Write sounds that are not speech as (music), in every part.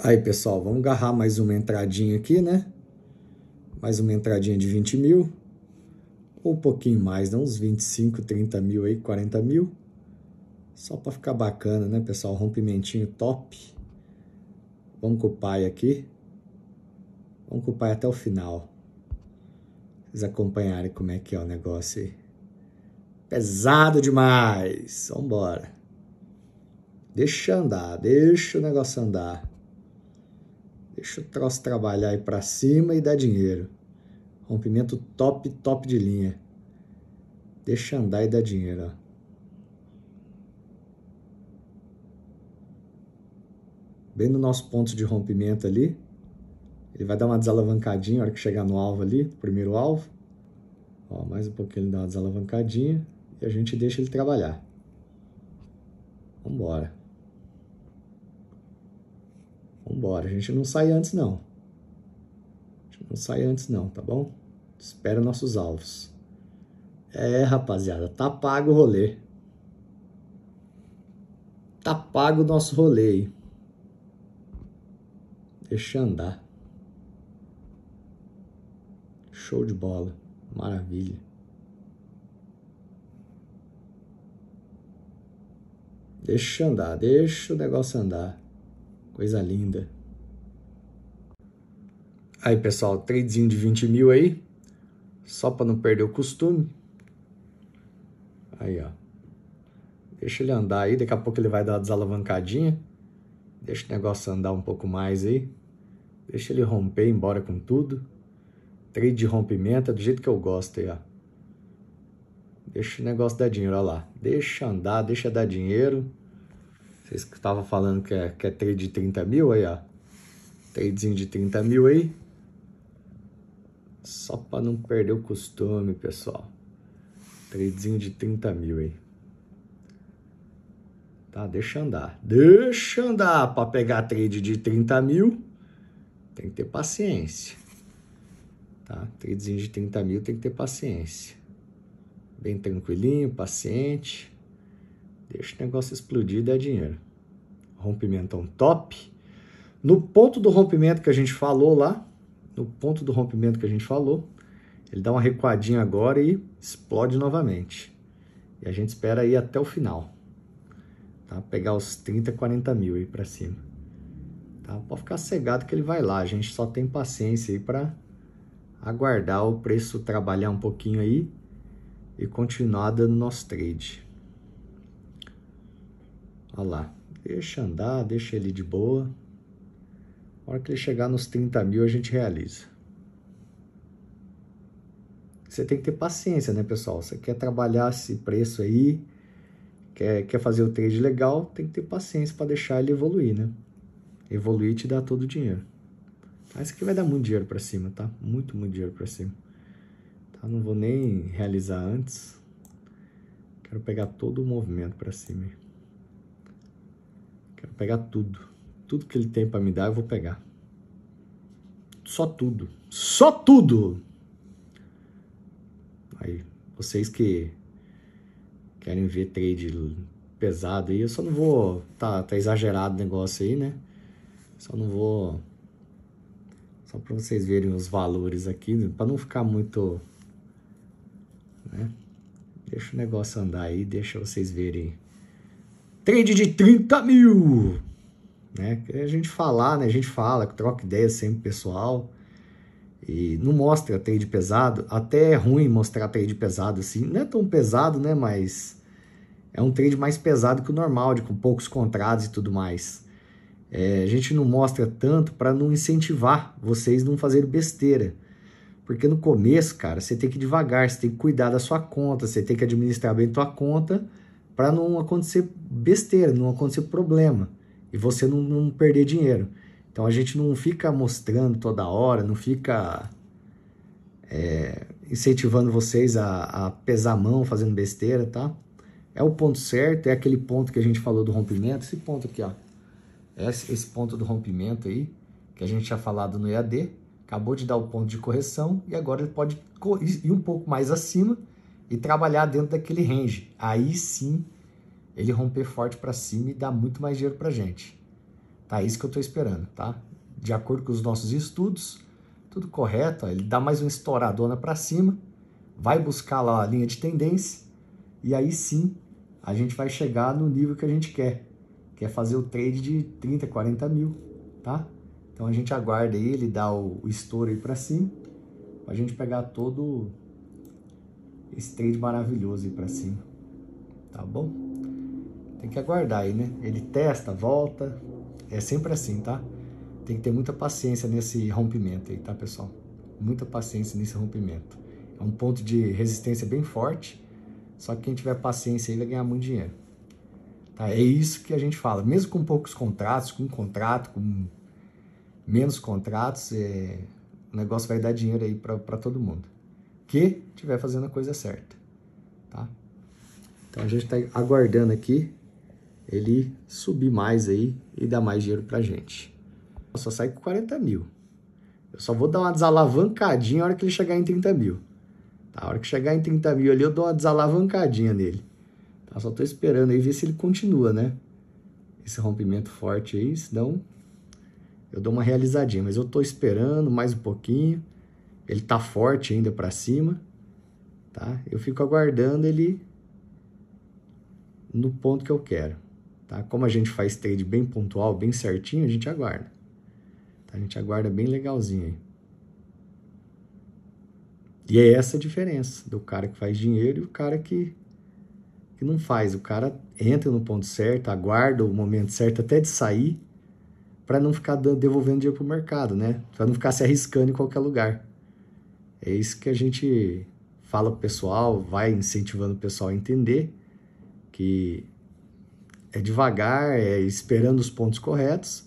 Aí, pessoal, vamos agarrar mais uma entradinha aqui, né? Mais uma entradinha de 20 mil. Ou um pouquinho mais, né? Uns 25, 30 mil aí, 40 mil. Só para ficar bacana, né, pessoal? Rompimentinho top. Vamos com o pai aqui. Vamos com o pai até o final. Vocês acompanharem como é que é o negócio aí. Pesado demais. Vambora. Deixa andar, deixa o negócio andar. Deixa o troço trabalhar aí para cima e dar dinheiro. Rompimento top, top de linha. Deixa andar e dar dinheiro. Ó. Bem no nosso ponto de rompimento ali. Ele vai dar uma desalavancadinha na hora que chegar no alvo ali, primeiro alvo. Ó, mais um pouquinho ele dá uma desalavancadinha e a gente deixa ele trabalhar. Vambora. Vambora, a gente não sai antes não. A gente não sai antes não, tá bom? Espera nossos alvos. É, rapaziada, tá pago o rolê. Tá pago o nosso rolê aí. Deixa andar. Show de bola. Maravilha. Deixa andar, deixa o negócio andar. Coisa linda. Aí, pessoal, tradezinho de 20 mil aí. Só para não perder o costume. Aí, ó. Deixa ele andar aí. Daqui a pouco ele vai dar uma desalavancadinha. Deixa o negócio andar um pouco mais aí. Deixa ele romper, embora com tudo. Trade de rompimento é do jeito que eu gosto aí, ó. Deixa o negócio dar dinheiro, ó lá. Deixa andar, deixa dar dinheiro. Vocês que estavam falando que é, que é trade de 30 mil aí, ó. Tradezinho de 30 mil aí. Só para não perder o costume, pessoal. Tradezinho de 30 mil aí. Tá, deixa andar. Deixa andar para pegar trade de 30 mil. Tem que ter paciência. Tá? Tradezinho de 30 mil tem que ter paciência. Bem tranquilinho, paciente. Deixa o negócio explodir e dá dinheiro. Rompimento é um top. No ponto do rompimento que a gente falou lá, no ponto do rompimento que a gente falou, ele dá uma recuadinha agora e explode novamente. E a gente espera aí até o final. Tá? Pegar os 30, 40 mil aí para cima. Tá? Pode ficar cegado que ele vai lá. A gente só tem paciência aí para aguardar o preço trabalhar um pouquinho aí e continuar dando nosso trade. Olha lá. Deixa andar, deixa ele de boa. A hora que ele chegar nos 30 mil, a gente realiza. Você tem que ter paciência, né, pessoal? Você quer trabalhar esse preço aí, quer, quer fazer o trade legal, tem que ter paciência para deixar ele evoluir, né? Evoluir te dá todo o dinheiro. Tá? Isso aqui vai dar muito dinheiro para cima, tá? Muito, muito dinheiro para cima. Tá? Não vou nem realizar antes. Quero pegar todo o movimento para cima. Quero pegar tudo. Tudo que ele tem para me dar, eu vou pegar. Só tudo. Só tudo! Aí, vocês que querem ver trade pesado aí, eu só não vou. Tá, tá exagerado o negócio aí, né? Só não vou. Só para vocês verem os valores aqui, né? para não ficar muito. Né? Deixa o negócio andar aí, deixa vocês verem Trade de 30 mil. Né? A gente falar, né? A gente fala, troca ideia sempre pessoal. E não mostra trade pesado. Até é ruim mostrar trade pesado assim. Não é tão pesado, né? Mas é um trade mais pesado que o normal, de com poucos contratos e tudo mais. É, a gente não mostra tanto para não incentivar vocês não fazerem besteira. Porque no começo, cara, você tem que ir devagar, você tem que cuidar da sua conta, você tem que administrar bem a tua conta para não acontecer besteira, não acontecer problema e você não, não, perder dinheiro. Então a gente não fica mostrando toda hora, não fica é, incentivando vocês a, a, pesar a mão, fazendo besteira, tá? É o ponto certo, é aquele ponto que a gente falou do rompimento, esse ponto aqui, ó. É esse, esse ponto do rompimento aí, que a gente tinha falado no EAD, acabou de dar o ponto de correção e agora ele pode ir um pouco mais acima e trabalhar dentro daquele range. Aí sim ele romper forte para cima e dar muito mais dinheiro para gente. Tá é isso que eu estou esperando, tá? De acordo com os nossos estudos, tudo correto. Ó, ele dá mais uma estouradona para cima, vai buscar lá a linha de tendência e aí sim a gente vai chegar no nível que a gente quer, que é fazer o trade de 30, 40 mil, tá? Então a gente aguarda aí, ele dá o, o estouro aí para cima, a gente pegar todo esse trade maravilhoso aí para cima, tá bom? Tem que aguardar aí, né? Ele testa, volta, é sempre assim, tá? Tem que ter muita paciência nesse rompimento aí, tá, pessoal? Muita paciência nesse rompimento. É um ponto de resistência bem forte, só que quem tiver paciência aí vai ganhar muito dinheiro. Tá? É isso que a gente fala, mesmo com poucos contratos, com um contrato, com menos contratos, é... o negócio vai dar dinheiro aí para todo mundo que estiver fazendo a coisa certa, tá? Então a gente está aguardando aqui ele subir mais aí e dar mais dinheiro para gente. Eu só sai com 40 mil. Eu só vou dar uma desalavancadinha na hora que ele chegar em 30 mil. Tá? A hora que chegar em 30 mil ali, eu dou uma desalavancadinha nele. Tá? Só tô esperando aí ver se ele continua, né? Esse rompimento forte aí, senão eu dou uma realizadinha. Mas eu tô esperando mais um pouquinho. Ele tá forte ainda para cima, tá? Eu fico aguardando ele no ponto que eu quero, tá? Como a gente faz trade bem pontual, bem certinho, a gente aguarda. Tá? A gente aguarda bem legalzinho aí. E é essa a diferença do cara que faz dinheiro e o cara que, que não faz. O cara entra no ponto certo, aguarda o momento certo até de sair para não ficar devolvendo dinheiro para o mercado, né? Para não ficar se arriscando em qualquer lugar. É isso que a gente fala pro pessoal, vai incentivando o pessoal a entender que é devagar, é esperando os pontos corretos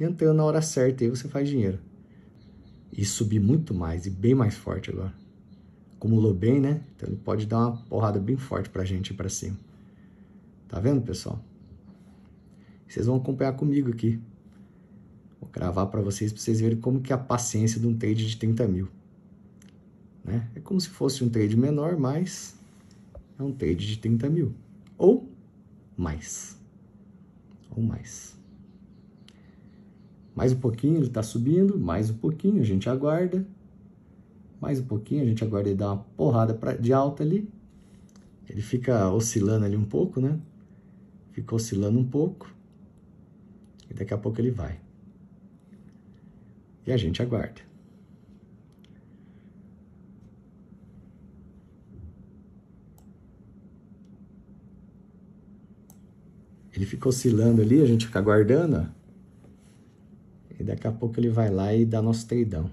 e entrando na hora certa aí você faz dinheiro. E subir muito mais e bem mais forte agora. Acumulou bem, né? Então ele pode dar uma porrada bem forte pra gente para cima. Tá vendo, pessoal? Vocês vão acompanhar comigo aqui. Vou gravar para vocês, para vocês verem como que é a paciência de um trade de 30 mil. Né? É como se fosse um trade menor, mas é um trade de 30 mil. Ou mais. Ou mais. Mais um pouquinho, ele está subindo, mais um pouquinho, a gente aguarda. Mais um pouquinho, a gente aguarda ele dar uma porrada pra, de alta ali. Ele fica oscilando ali um pouco, né? Fica oscilando um pouco. E daqui a pouco ele vai. E a gente aguarda. Ele fica oscilando ali, a gente fica aguardando, ó. E daqui a pouco ele vai lá e dá nosso tridão.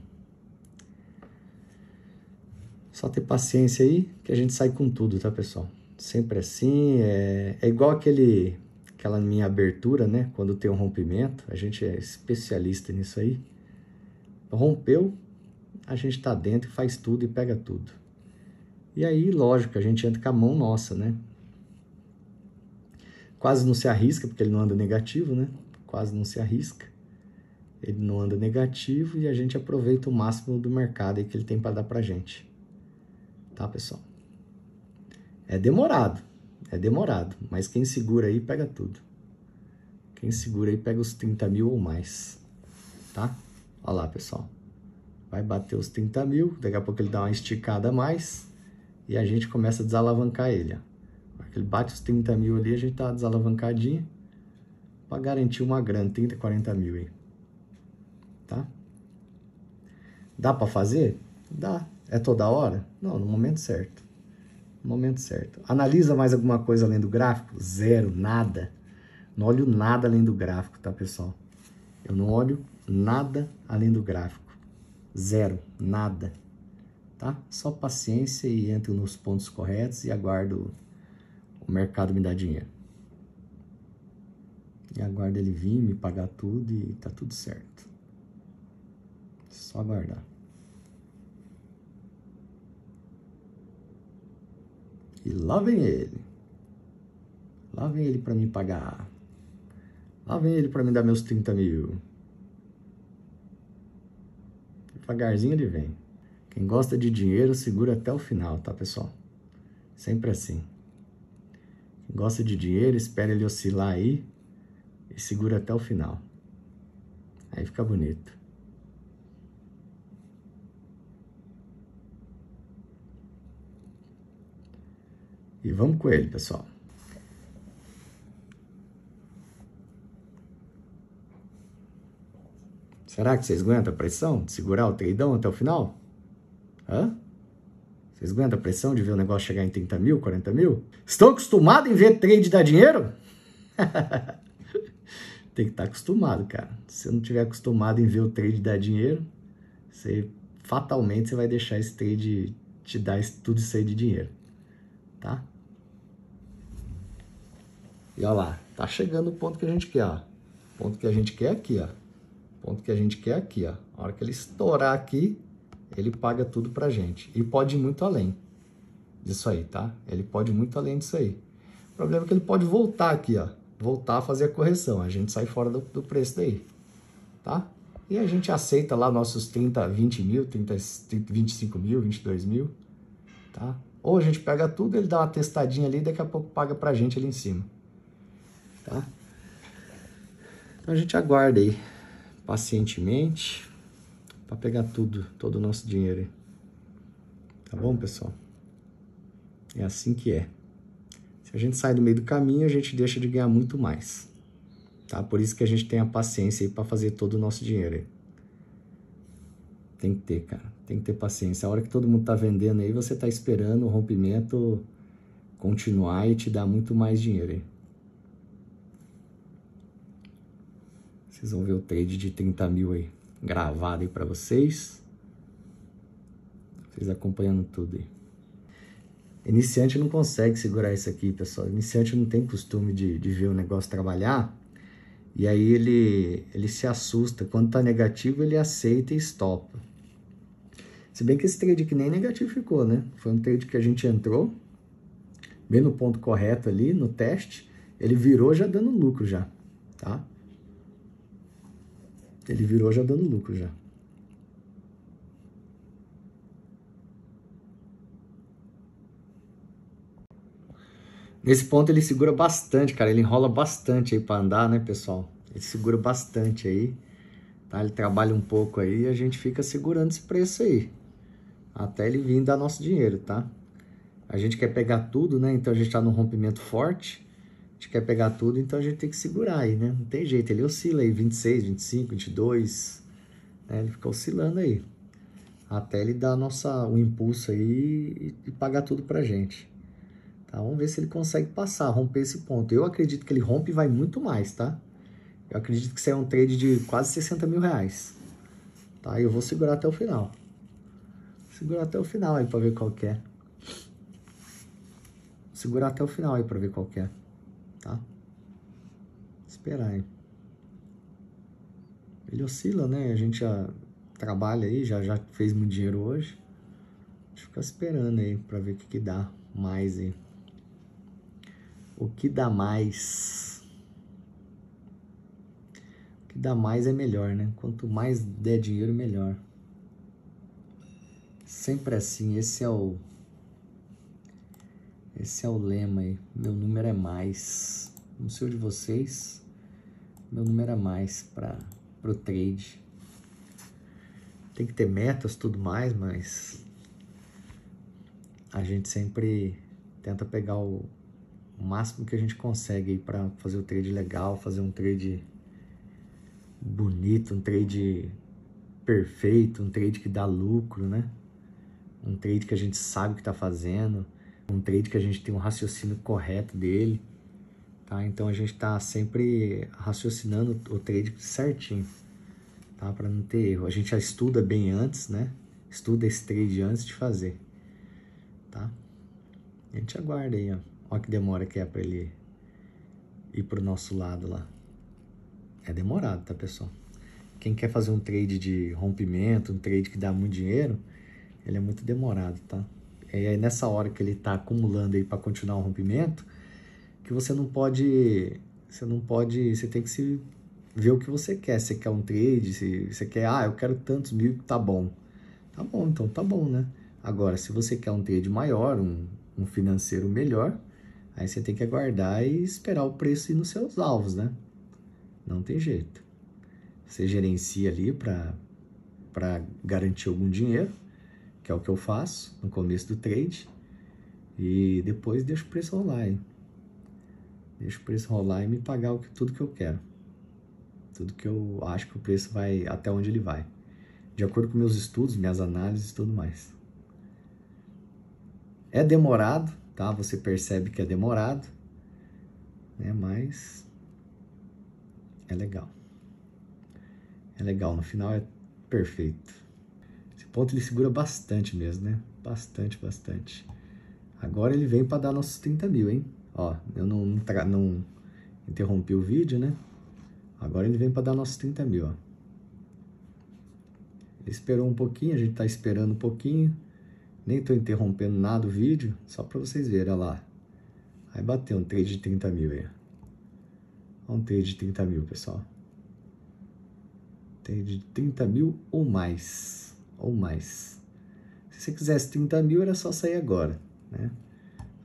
Só ter paciência aí que a gente sai com tudo, tá, pessoal? Sempre assim, é, é igual aquele, aquela minha abertura, né? Quando tem um rompimento, a gente é especialista nisso aí. Rompeu, a gente tá dentro faz tudo e pega tudo. E aí, lógico, a gente entra com a mão nossa, né? quase não se arrisca, porque ele não anda negativo, né? Quase não se arrisca. Ele não anda negativo e a gente aproveita o máximo do mercado que ele tem para dar para gente. Tá, pessoal? É demorado, é demorado, mas quem segura aí pega tudo. Quem segura aí pega os 30 mil ou mais, tá? Olha lá, pessoal. Vai bater os 30 mil, daqui a pouco ele dá uma esticada a mais e a gente começa a desalavancar ele, ó. Ele bate os 30 mil ali, a gente tá desalavancadinho para garantir uma grana, 30, 40 mil aí. Tá? Dá para fazer? Dá. É toda hora? Não, no momento certo. No momento certo. Analisa mais alguma coisa além do gráfico? Zero, nada. Não olho nada além do gráfico, tá, pessoal? Eu não olho nada além do gráfico. Zero, nada. Tá? Só paciência e entro nos pontos corretos e aguardo o mercado me dá dinheiro. E aguardo ele vir, me pagar tudo e tá tudo certo. Só aguardar. E lá vem ele. Lá vem ele para me pagar. Lá vem ele para me dar meus 30 mil. Devagarzinho ele vem. Quem gosta de dinheiro segura até o final, tá pessoal? Sempre assim gosta de dinheiro, espera ele oscilar aí e segura até o final. Aí fica bonito. E vamos com ele, pessoal. Será que vocês aguentam a pressão de segurar o tridão até o final? Hã? Vocês aguentam a pressão de ver o negócio chegar em 30 mil, 40 mil? Estão acostumados em ver trade dar dinheiro? (laughs) Tem que estar tá acostumado, cara. Se você não tiver acostumado em ver o trade dar dinheiro, você fatalmente você vai deixar esse trade te dar tudo isso aí de dinheiro, tá? E olha lá, tá chegando o ponto que a gente quer, ó. O ponto que a gente quer é aqui, ó. O ponto que a gente quer é aqui, ó. A hora que ele estourar aqui, ele paga tudo pra gente. E pode ir muito além disso aí, tá? Ele pode ir muito além disso aí. O problema é que ele pode voltar aqui, ó. Voltar a fazer a correção. A gente sai fora do, do preço daí, tá? E a gente aceita lá nossos 30, 20 mil, 30, 30, 25 mil, 22 mil, tá? Ou a gente pega tudo, ele dá uma testadinha ali e daqui a pouco paga pra gente ali em cima, tá? Então a gente aguarda aí pacientemente para pegar tudo, todo o nosso dinheiro. Tá bom, pessoal? É assim que é. Se a gente sai do meio do caminho, a gente deixa de ganhar muito mais. Tá? Por isso que a gente tem a paciência aí para fazer todo o nosso dinheiro. Tem que ter, cara. Tem que ter paciência. A hora que todo mundo tá vendendo aí, você tá esperando o rompimento continuar e te dar muito mais dinheiro. Aí. Vocês vão ver o trade de 30 mil aí gravado aí para vocês. Vocês acompanhando tudo aí. Iniciante não consegue segurar isso aqui, pessoal. Iniciante não tem costume de, de ver o negócio trabalhar. E aí ele, ele se assusta. Quando tá negativo, ele aceita e estopa. Se bem que esse trade que nem negativo ficou, né? Foi um trade que a gente entrou, bem no ponto correto ali, no teste. Ele virou já dando lucro já, tá? Ele virou já dando lucro já. Nesse ponto ele segura bastante, cara. Ele enrola bastante aí para andar, né, pessoal? Ele segura bastante aí, tá? Ele trabalha um pouco aí e a gente fica segurando esse preço aí. Até ele vir dar nosso dinheiro, tá? A gente quer pegar tudo, né? Então a gente tá num rompimento forte a gente quer pegar tudo, então a gente tem que segurar aí, né? Não tem jeito, ele oscila aí 26, 25, 22, né? Ele fica oscilando aí. Até ele dar nossa, o impulso aí e, e pagar tudo pra gente. Tá? Vamos ver se ele consegue passar, romper esse ponto. Eu acredito que ele rompe e vai muito mais, tá? Eu acredito que isso é um trade de quase 60 mil reais. Tá? Eu vou segurar até o final. Segurar até o final aí pra ver qual que é. Segurar até o final aí pra ver qual que é tá? Esperar aí. Ele oscila, né? A gente já trabalha aí, já, já fez muito dinheiro hoje. Deixa ficar esperando aí para ver o que, que dá mais aí. O que dá mais? O que dá mais é melhor, né? Quanto mais der dinheiro, melhor. Sempre assim, esse é o esse é o lema aí. Meu número é mais. Não sei o de vocês. Meu número é mais para o trade. Tem que ter metas, tudo mais, mas a gente sempre tenta pegar o, o máximo que a gente consegue para fazer o trade legal, fazer um trade bonito, um trade perfeito, um trade que dá lucro, né? Um trade que a gente sabe o que está fazendo um trade que a gente tem um raciocínio correto dele, tá? Então a gente está sempre raciocinando o trade certinho, tá? Para não ter erro. A gente já estuda bem antes, né? Estuda esse trade antes de fazer, tá? A gente aguarda aí, ó. Olha que demora que é para ele ir pro nosso lado lá. É demorado, tá, pessoal? Quem quer fazer um trade de rompimento, um trade que dá muito dinheiro, ele é muito demorado, tá? É, e aí nessa hora que ele está acumulando aí para continuar o rompimento, que você não pode, você não pode, você tem que se ver o que você quer. Se você quer um trade, se você quer, ah, eu quero tantos mil, tá bom. Tá bom, então tá bom, né? Agora, se você quer um trade maior, um, um financeiro melhor, aí você tem que aguardar e esperar o preço ir nos seus alvos, né? Não tem jeito. Você gerencia ali para garantir algum dinheiro, que é o que eu faço no começo do trade, e depois deixo o preço rolar. Hein? Deixo o preço rolar e me pagar o que, tudo que eu quero. Tudo que eu acho que o preço vai, até onde ele vai. De acordo com meus estudos, minhas análises e tudo mais. É demorado, tá? Você percebe que é demorado, né? Mas é legal. É legal, no final é perfeito. Ponto ele segura bastante mesmo, né? Bastante, bastante. Agora ele vem para dar nossos 30 mil, hein? Ó, eu não, não, não interrompi o vídeo, né? Agora ele vem para dar nossos 30 mil, ó. Ele esperou um pouquinho, a gente tá esperando um pouquinho. Nem tô interrompendo nada o vídeo, só para vocês verem, olha lá. Aí bateu um trade de 30 mil aí. Olha um trade de 30 mil, pessoal. Trade de 30 mil ou mais ou mais. Se você quisesse 30 mil, era só sair agora. Né?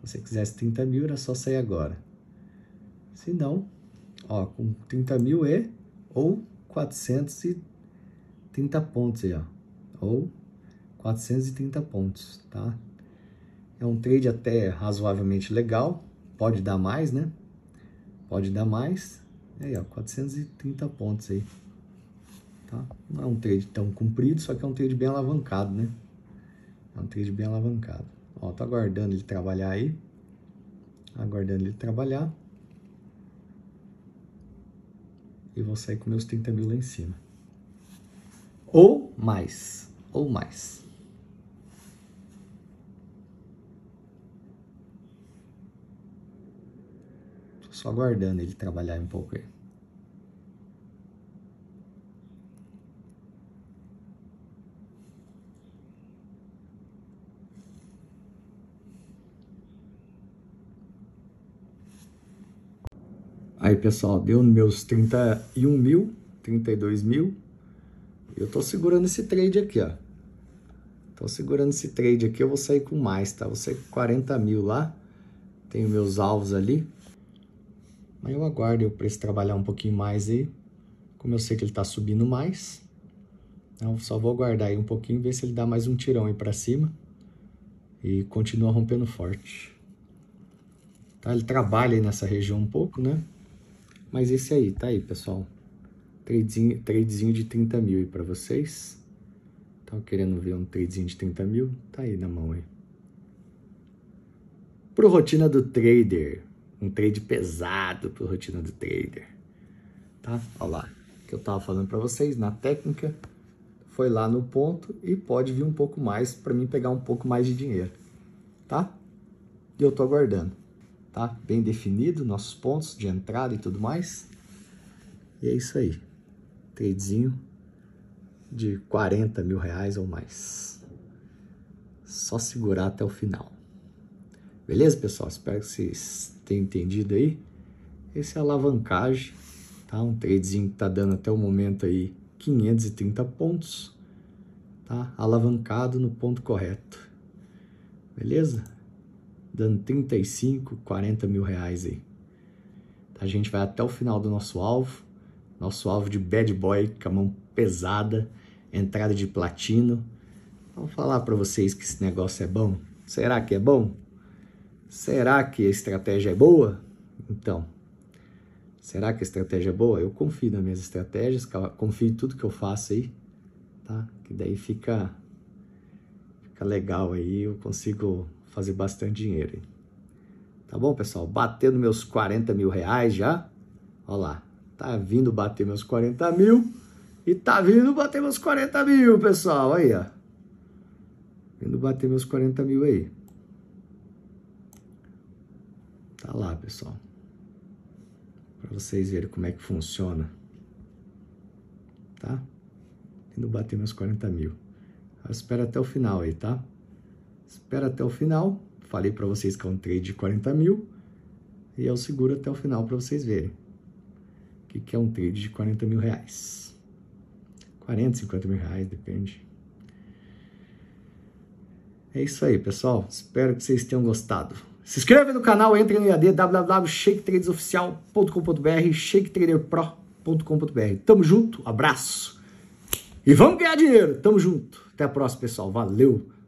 Se você quisesse 30 mil, era só sair agora. Se não, ó, com 30 mil e é, ou 430 pontos aí, ó. Ou 430 pontos, tá? É um trade até razoavelmente legal, pode dar mais, né? Pode dar mais. Aí, ó, 430 pontos aí. Tá? Não é um trade tão comprido, só que é um trade bem alavancado, né? É um trade bem alavancado. Ó, tô aguardando ele trabalhar aí. Aguardando ele trabalhar. E vou sair com meus 30 mil lá em cima. Ou mais. Ou mais. só aguardando ele trabalhar um pouco aí. Aí, pessoal, deu meus 31 mil, 32 mil. Eu tô segurando esse trade aqui, ó. Tô segurando esse trade aqui, eu vou sair com mais, tá? Vou sair com 40 mil lá. Tenho meus alvos ali. Mas eu aguardo o preço trabalhar um pouquinho mais aí. Como eu sei que ele tá subindo mais. Então, só vou aguardar aí um pouquinho, ver se ele dá mais um tirão aí pra cima. E continua rompendo forte. Tá? Ele trabalha aí nessa região um pouco, né? Mas esse aí, tá aí, pessoal. Tradezinho, tradezinho de 30 mil aí para vocês. Estão querendo ver um tradezinho de 30 mil? Tá aí na mão aí. Pro rotina do trader. Um trade pesado pro rotina do trader. Tá? Olha lá. Que eu tava falando para vocês na técnica. Foi lá no ponto e pode vir um pouco mais para mim pegar um pouco mais de dinheiro. Tá? E eu tô aguardando tá? Bem definido, nossos pontos de entrada e tudo mais. E é isso aí. Tradezinho de 40 mil reais ou mais. Só segurar até o final. Beleza, pessoal? Espero que vocês tenham entendido aí. Esse é a alavancagem, tá? Um tradezinho que tá dando até o momento aí 530 pontos, tá? Alavancado no ponto correto. Beleza? dando 35, 40 mil reais aí. A gente vai até o final do nosso alvo, nosso alvo de bad boy com a mão pesada, entrada de platino. Vou falar para vocês que esse negócio é bom. Será que é bom? Será que a estratégia é boa? Então, será que a estratégia é boa? Eu confio nas minhas estratégias, confio em tudo que eu faço aí, tá? Que daí fica, fica legal aí, eu consigo fazer bastante dinheiro. Hein? Tá bom, pessoal? Batendo meus 40 mil reais já. Olha lá, tá vindo bater meus 40 mil. E tá vindo bater meus 40 mil, pessoal. Aí, ó. Vindo bater meus 40 mil aí. Tá lá, pessoal. Pra vocês verem como é que funciona. Tá? Vindo bater meus 40 mil. Espera espero até o final aí, tá? espera até o final. Falei para vocês que é um trade de 40 mil e eu seguro até o final para vocês verem. O que, que é um trade de 40 mil reais? 40, 50 mil reais, depende. É isso aí, pessoal. Espero que vocês tenham gostado. Se inscreve no canal, entre no IAD www.shaketradesoficial.com.br, shaketraderpro.com.br. Tamo junto, abraço. E vamos ganhar dinheiro. Tamo junto. Até a próxima, pessoal. Valeu.